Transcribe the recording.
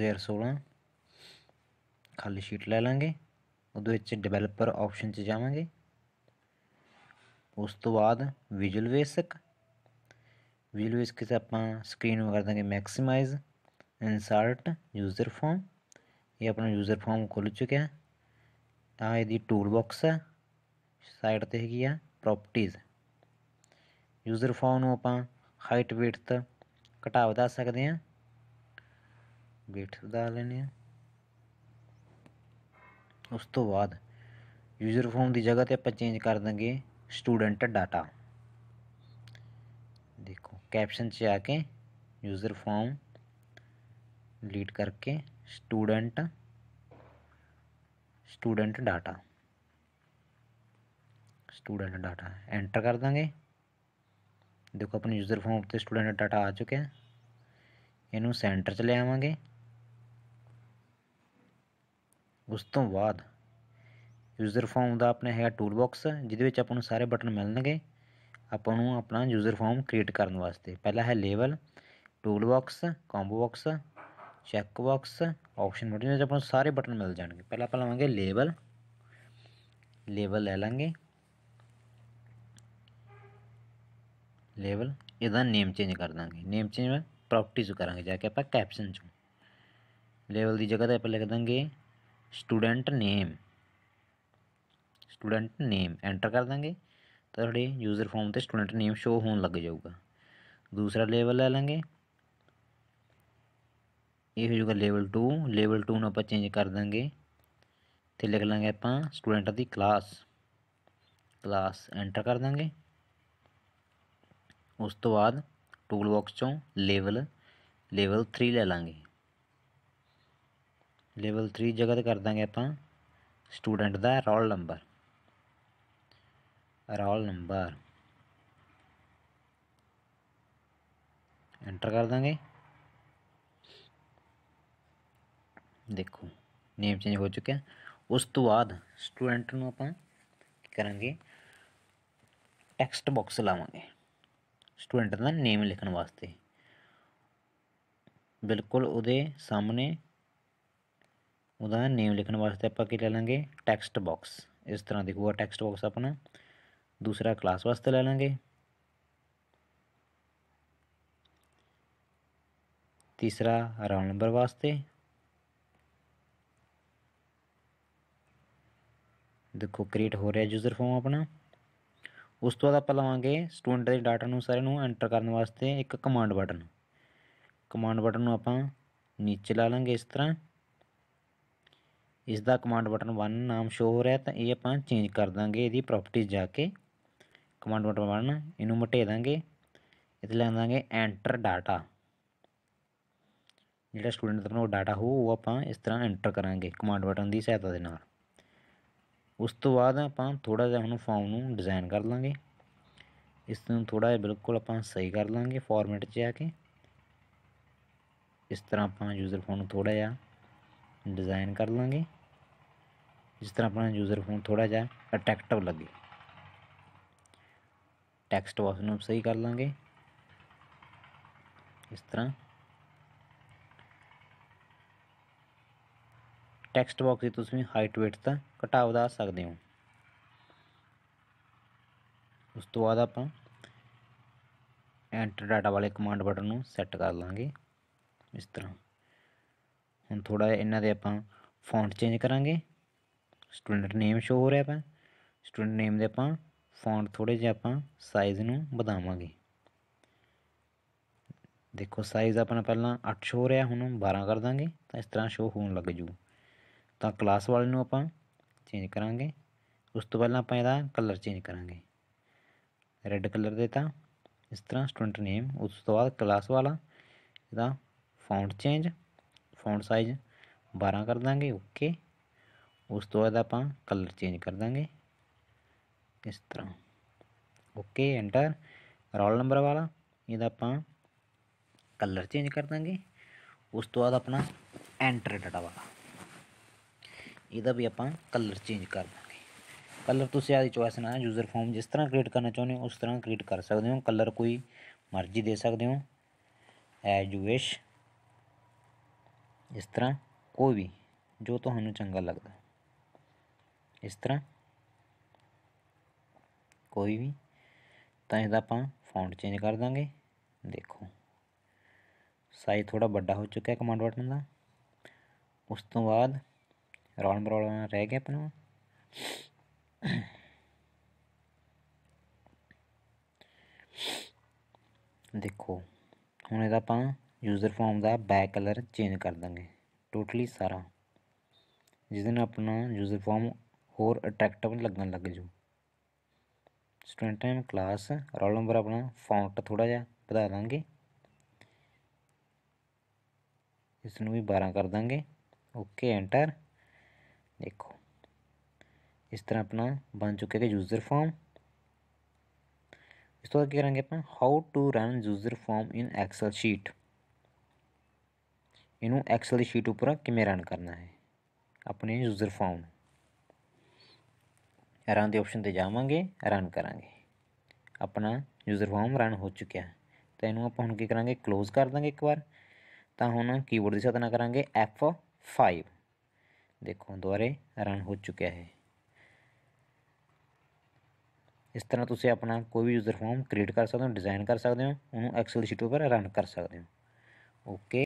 2016 ਖਾਲੀ ਸ਼ੀਟ ਲੈ ਲਾਂਗੇ ਉਹਦੇ ਵਿੱਚ ਡਿਵੈਲਪਰ ਆਪਸ਼ਨ 'ਚ ਜਾਵਾਂਗੇ ਉਸ ਤੋਂ ਬਾਅਦ ਵਿਜ਼ੂਅਲ ਬੇਸਿਕ ਵਿਜ਼ੂਅਲ ਬੇਸਿਕ 'ਚ ਆਪਾਂ ਸਕਰੀਨ ਨੂੰ ਕਰ ਦਾਂਗੇ ਮੈਕਸਿਮਾਈਜ਼ ਇਨਸਰਟ ਯੂਜ਼ਰ ਫਾਰਮ ਇਹ ਆਪਣਾ ਯੂਜ਼ਰ ਫਾਰਮ ਖੁੱਲ ਚੁੱਕਿਆ ਆ ਇਹਦੀ ਟੂਲ ਬਾਕਸ ਹੈ ਸਾਈਡ ਤੇ ਹੈਗੀ ਆ ਪ੍ਰੋਪਰਟੀਜ਼ ਯੂਜ਼ਰ ਫਾਰਮ ਨੂੰ ਆਪਾਂ ਹਾਈਟ ਵਿਡਥ ਘਟਾ ਵਧਾ ਸਕਦੇ ਹਾਂ गेटर डाल लेने उस तो बाद यूजर फॉर्म की जगह पर आप चेंज कर देंगे स्टूडेंट डाटा देखो कैप्शन से आके यूज़र फॉर्म डिलीट करके student student data student data enter कर देंगे देखो अपने यूज़र फॉर्म उत्ते स्टूडेंट डाटा आ चुके हैं इनू सेंटर च ले आवेंगे ਉਸ ਤੋਂ ਬਾਅਦ ਯੂਜ਼ਰ ਫਾਰਮ ਦਾ ਆਪਣੇ ਹੈਗਾ ਟੂਲ ਬਾਕਸ ਜਿਹਦੇ ਵਿੱਚ ਆਪਾਂ ਨੂੰ ਸਾਰੇ ਬਟਨ ਮਿਲਣਗੇ ਆਪਾਂ ਨੂੰ ਆਪਣਾ ਯੂਜ਼ਰ ਫਾਰਮ ਕ੍ਰੀਏਟ ਕਰਨ ਵਾਸਤੇ ਪਹਿਲਾ ਹੈ level tool box combo box check box option button ਵਿੱਚ ਆਪਾਂ ਨੂੰ ਸਾਰੇ ਬਟਨ ਮਿਲ ਜਾਣਗੇ ਪਹਿਲਾਂ ਆਪਾਂ ਲਵਾਂਗੇ ਲੇਵਲ ਲੇਵਲ ਲੈ ਲਾਂਗੇ ਲੇਵਲ ਇਹਦਾ ਨੇਮ ਚੇਂਜ ਕਰ ਦਾਂਗੇ ਨੇਮ ਚੇਂਜ ਪ੍ਰੋਪਰਟੀਜ਼ ਕਰਾਂਗੇ ਜਾ ਕੇ ਆਪਾਂ ਕੈਪਸ਼ਨ ਚ ਲੇਵਲ ਦੀ ਜਗ੍ਹਾ ਤੇ ਆਪਾਂ ਲਿਖ ਦਾਂਗੇ student name student name enter ਕਰ ਦਾਂਗੇ ਤਾਂ ਤੁਹਾਡੇ ਯੂਜ਼ਰ ਫਾਰਮ ਤੇ ਸਟੂਡੈਂਟ ਨੇਮ ਸ਼ੋ ਹੋਣ ਲੱਗ ਜਾਊਗਾ ਦੂਸਰਾ ਲੈਵਲ ਲੈ ਲਾਂਗੇ ਇਹ ਹੋ ਜਾਊਗਾ ਲੈਵਲ 2 ਲੈਵਲ 2 ਨੂੰ ਆਪਾਂ ਚੇਂਜ ਕਰ ਦਾਂਗੇ ਤੇ ਲਿਖ ਲਾਂਗੇ ਆਪਾਂ ਸਟੂਡੈਂਟ ਦੀ ਕਲਾਸ ਕਲਾਸ ਐਂਟਰ ਕਰ ਦਾਂਗੇ ਉਸ ਤੋਂ ਬਾਅਦ ਟੂਲ ਬਾਕਸ ਚੋਂ ਲੈਵਲ ਲੈਵਲ 3 ਲੈ ਲਾਂਗੇ ਲੈਵਲ 3 ਜਗਤ ਕਰ ਦਾਂਗੇ ਆਪਾਂ ਸਟੂਡੈਂਟ ਦਾ roll number roll number enter ਕਰ ਦਾਂਗੇ ਦੇਖੋ ਨੇਮ ਚੇਂਜ ਹੋ ਚੁੱਕਿਆ ਉਸ ਤੋਂ ਬਾਅਦ ਸਟੂਡੈਂਟ ਨੂੰ ਆਪਾਂ ਕੀ ਕਰਾਂਗੇ ਟੈਕਸਟ ਬਾਕਸ ਲਾਵਾਂਗੇ ਸਟੂਡੈਂਟ ਦਾ ਨੇਮ ਲਿਖਣ ਵਾਸਤੇ ਬਿਲਕੁਲ ਉਹਦੇ ਸਾਹਮਣੇ ਉਹਦਾ ਨੇਮ ਲਿਖਣ ਵਾਸਤੇ ਆਪਾਂ ਕੀ ਲੈ ਲਾਂਗੇ ਟੈਕਸਟ ਬਾਕਸ ਇਸ ਤਰ੍ਹਾਂ ਦਿਖੂਗਾ ਟੈਕਸਟ ਬਾਕਸ ਆਪਣਾ ਦੂਸਰਾ ਕਲਾਸ ਵਾਸਤੇ ਲੈ ਲਾਂਗੇ ਤੀਸਰਾ ਰੋਲ ਨੰਬਰ ਵਾਸਤੇ ਦੇਖੋ ਕ੍ਰੀਏਟ ਹੋ ਰਿਹਾ ਯੂਜ਼ਰ ਫਾਰਮ ਆਪਣਾ ਉਸ ਤੋਂ ਬਾਅਦ ਆਪਾਂ ਲਵਾਂਗੇ ਸਟੂਡੈਂਟ ਦੇ ਡਾਟਾ ਨੂੰ ਸਾਰੇ ਨੂੰ ਐਂਟਰ ਕਰਨ ਵਾਸਤੇ ਇੱਕ ਕਮਾਂਡ ਬਟਨ ਕਮਾਂਡ ਬਟਨ ਨੂੰ ਆਪਾਂ ਨੀਚੇ ਲਾ ਲਾਂਗੇ ਇਸ ਤਰ੍ਹਾਂ ਇਸ ਦਾ ਕਮਾਂਡ ਬਟਨ 1 ਨਾਮ ਸ਼ੋ ਹੋ ਰਿਹਾ ਤਾਂ ਇਹ ਆਪਾਂ ਚੇਂਜ ਕਰ ਦਾਂਗੇ ਇਹਦੀ ਪ੍ਰੋਪਰਟੀਜ਼ ਜਾ ਕੇ ਕਮਾਂਡ ਬਟਨ 1 ਇਹਨੂੰ ਮਟੇ ਦਾਂਗੇ ਇੱਥੇ ਲੈ ਦਾਂਗੇ ਐਂਟਰ ਡਾਟਾ ਜਿਹੜਾ ਸਟੂਡੈਂਟ ਦਾ ਉਹ ਡਾਟਾ ਹੋ ਉਹ ਆਪਾਂ ਇਸ ਤਰ੍ਹਾਂ ਐਂਟਰ ਕਰਾਂਗੇ ਕਮਾਂਡ ਬਟਨ ਦੀ ਸਹਾਇਤਾ ਦੇ ਨਾਲ ਉਸ ਤੋਂ ਬਾਅਦ ਆਪਾਂ ਥੋੜਾ ਜਿਹਾ ਹੁਣ ਫਾਰਮ ਨੂੰ ਡਿਜ਼ਾਈਨ ਕਰ ਲਾਂਗੇ ਇਸ ਨੂੰ ਥੋੜਾ ਜਿਹਾ ਬਿਲਕੁਲ ਆਪਾਂ ਸਹੀ ਕਰ ਲਾਂਗੇ ਫਾਰਮੈਟ 'ਚ ਆ ਕੇ ਇਸ ਤਰ੍ਹਾਂ ਆਪਾਂ ਯੂਜ਼ਰ ਫੋਨ ਨੂੰ ਥੋੜਾ ਜਿਹਾ ਡਿਜ਼ਾਈਨ ਕਰ ਲਾਂਗੇ ਜਿਸ ਤਰ੍ਹਾਂ ਆਪਣਾ ਯੂਜ਼ਰ ਫੋਨ ਥੋੜਾ ਜਿਹਾ ਅਟਰੈਕਟਿਵ ਲੱਗੇ ਟੈਕਸਟ ਬਾਕਸ ਨੂੰ ਸਹੀ ਕਰ ਲਾਂਗੇ ਇਸ ਤਰ੍ਹਾਂ ਟੈਕਸਟ ਬਾਕਸ ਦੀ ਤੁਸੀਂ ਹਾਈਟ ਵੇਟ ਤਾਂ ਘਟਾ ਵਧਾ ਸਕਦੇ ਹੋ ਉਸ ਤੋਂ ਬਾਅਦ ਆਪਾਂ ਐਂਟਰ ਡਾਟਾ ਵਾਲੇ ਕਮਾਂਡ ਬਟਨ ਨੂੰ ਸੈੱਟ ਕਰ ਲਾਂਗੇ ਇਸ ਤਰ੍ਹਾਂ ਹੁਣ ਥੋੜਾ ਇਹਨਾਂ ਦੇ ਆਪਾਂ ਫੌਂਟ ਚੇਂਜ ਕਰਾਂਗੇ ਸਟੂਡੈਂਟ ਨੇਮ ਸ਼ੋ ਹੋ ਰਿਹਾ ਆਪਾਂ ਸਟੂਡੈਂਟ ਨੇਮ ਦੇ ਆਪਾਂ ਫੌਂਟ ਥੋੜੇ ਜਿਹਾ ਆਪਾਂ ਸਾਈਜ਼ ਨੂੰ ਵਧਾਵਾਂਗੇ ਦੇਖੋ ਸਾਈਜ਼ ਆਪਣਾ ਪਹਿਲਾਂ 8 ਸ਼ੋ ਹੋ ਰਿਹਾ ਹੁਣ 12 ਕਰ ਦਾਂਗੇ ਤਾਂ ਇਸ ਤਰ੍ਹਾਂ ਸ਼ੋ ਹੋਣ ਲੱਗ ਜੂ ਤਾਂ ਕਲਾਸ ਵਾਲੇ ਨੂੰ ਆਪਾਂ ਚੇਂਜ ਕਰਾਂਗੇ ਉਸ ਤੋਂ ਪਹਿਲਾਂ ਆਪਾਂ ਇਹਦਾ ਕਲਰ ਚੇਂਜ ਕਰਾਂਗੇ ਰੈੱਡ ਕਲਰ ਦੇ ਤਾਂ ਇਸ ਤਰ੍ਹਾਂ ਸਟੂਡੈਂਟ ਨੇਮ ਉਸ ਤੋਂ ਬਾਅਦ ਕਲਾਸ ਵਾਲਾ ਇਹਦਾ ਫੌਂਟ ਚੇਂਜ ਫੌਂਟ ਸਾਈਜ਼ 12 ਕਰ ਦਾਂਗੇ ਓਕੇ ਉਸ ਤੋਂ ਬਾਅਦ ਆਪਾਂ ਕਲਰ ਚੇਂਜ ਕਰ ਦਾਂਗੇ ਇਸ ਤਰ੍ਹਾਂ ਓਕੇ ਐਂਟਰ ਰੋਲ ਨੰਬਰ ਵਾਲਾ ਇਹਦਾ ਆਪਾਂ ਕਲਰ ਚੇਂਜ ਕਰ ਦਾਂਗੇ ਉਸ ਤੋਂ ਬਾਅਦ ਆਪਣਾ ਐਂਟਰ ਡਾਟਾ ਵਾਲਾ ਇਹਦਾ ਵੀ ਆਪਾਂ ਕਲਰ ਚੇਂਜ ਕਰ ਦਾਂਗੇ ਕਲਰ ਤੁਸੀਂ ਆਦੀ ਚੋਇਸ ਨਾਲ ਯੂਜ਼ਰ ਫਾਰਮ ਜਿਸ ਤਰ੍ਹਾਂ ਕ੍ਰੀਏਟ ਕਰਨਾ ਚਾਹੁੰਦੇ ਹੋ ਉਸ ਤਰ੍ਹਾਂ ਕ੍ਰੀਏਟ ਕਰ ਸਕਦੇ ਹੋ ਕਲਰ ਕੋਈ ਮਰਜ਼ੀ ਦੇ ਸਕਦੇ ਹੋ ਐਜ ਯੂ ਵਿਸ਼ ਇਸ ਤਰ੍ਹਾਂ ਕੋਈ ਵੀ ਜੋ ਤੁਹਾਨੂੰ ਚੰਗਾ ਲੱਗਦਾ ਇਸ ਤਰ੍ਹਾਂ ਕੋਈ ਵੀ ਤਾਂ ਇਹਦਾ ਆਪਾਂ ਫੌਂਟ ਚੇਂਜ ਕਰ ਦਾਂਗੇ ਦੇਖੋ ਸਾਈਜ਼ ਥੋੜਾ ਵੱਡਾ ਹੋ ਚੁੱਕਾ ਹੈ ਕਮਾਂਡ ਬਟਨ ਦਾ ਉਸ ਤੋਂ ਬਾਅਦ ਰੌਲ ਮਰੋਲ ਰਹਿ ਗਿਆ ਆਪਣਾ ਦੇਖੋ ਹੁਣ ਇਹਦਾ ਆਪਾਂ ਯੂਜ਼ਰ ਫਾਰਮ ਦਾ ਬੈਕ ਕਲਰ ਚੇਂਜ ਕਰ ਦਾਂਗੇ ਟੋਟਲੀ ਸਾਰਾ ਜਿਸ ਨਾਲ ਆਪਣਾ ਯੂਜ਼ਰ ਫਾਰਮ ਹੋਰ ਅਟਰੈਕਟਿਵ ਲੱਗਣ ਲੱਗ ਜੂ student name class roll number ਆਪਣਾ ਫੌਂਟ ਥੋੜਾ ਜਿਹਾ ਵਧਾ ਦਾਂਗੇ ਇਸ ਨੂੰ ਵੀ 12 ਕਰ ਦਾਂਗੇ ਓਕੇ ਐਂਟਰ ਦੇਖੋ ਇਸ ਤਰ੍ਹਾਂ ਆਪਣਾ ਬਣ ਚੁੱਕਿਆ ਹੈ ਯੂਜ਼ਰ ਫਾਰਮ ਇਸ ਤੋਂ ਅੱਗੇ ਕਰਾਂਗੇ ਆਪਾਂ how to run user form in Excel sheet ਇਹਨੂੰ ਐਕਸਲ ਦੀ ਸ਼ੀਟ ਉੱਪਰ ਕਿਵੇਂ ਰਨ ਕਰਨਾ ਹੈ ਆਪਣੇ ਯੂਜ਼ਰ ਫਾਰਮ ਰਨ ਦੇ ਆਪਸ਼ਨ ਤੇ ਜਾਵਾਂਗੇ ਰਨ ਕਰਾਂਗੇ ਆਪਣਾ ਯੂਜ਼ਰ ਫਾਰਮ ਰਨ ਹੋ ਚੁੱਕਿਆ ਤਾਂ ਇਹਨੂੰ ਆਪਾਂ ਹੁਣ ਕੀ ਕਰਾਂਗੇ ক্লোਜ਼ ਕਰ ਦਾਂਗੇ ਇੱਕ ਵਾਰ ਤਾਂ ਹੁਣ ਕੀਬੋਰਡ ਦੀ ਸਹਾਇਤਾ ਨਾਲ ਕਰਾਂਗੇ F5 ਦੇਖੋ ਦੁਬਾਰੇ ਰਨ ਹੋ ਚੁੱਕਿਆ ਹੈ ਇਸ ਤਰ੍ਹਾਂ ਤੁਸੀਂ ਆਪਣਾ ਕੋਈ ਵੀ ਯੂਜ਼ਰ ਫਾਰਮ ਕ੍ਰੀਏਟ ਕਰ ਸਕਦੇ ਹੋ ਡਿਜ਼ਾਈਨ ਕਰ ਸਕਦੇ ਹੋ ਉਹਨੂੰ ਐਕਸਲ ਸ਼ੀਟ ਉੱਪਰ ਰਨ ਕਰ ਸਕਦੇ ਹੋ ਓਕੇ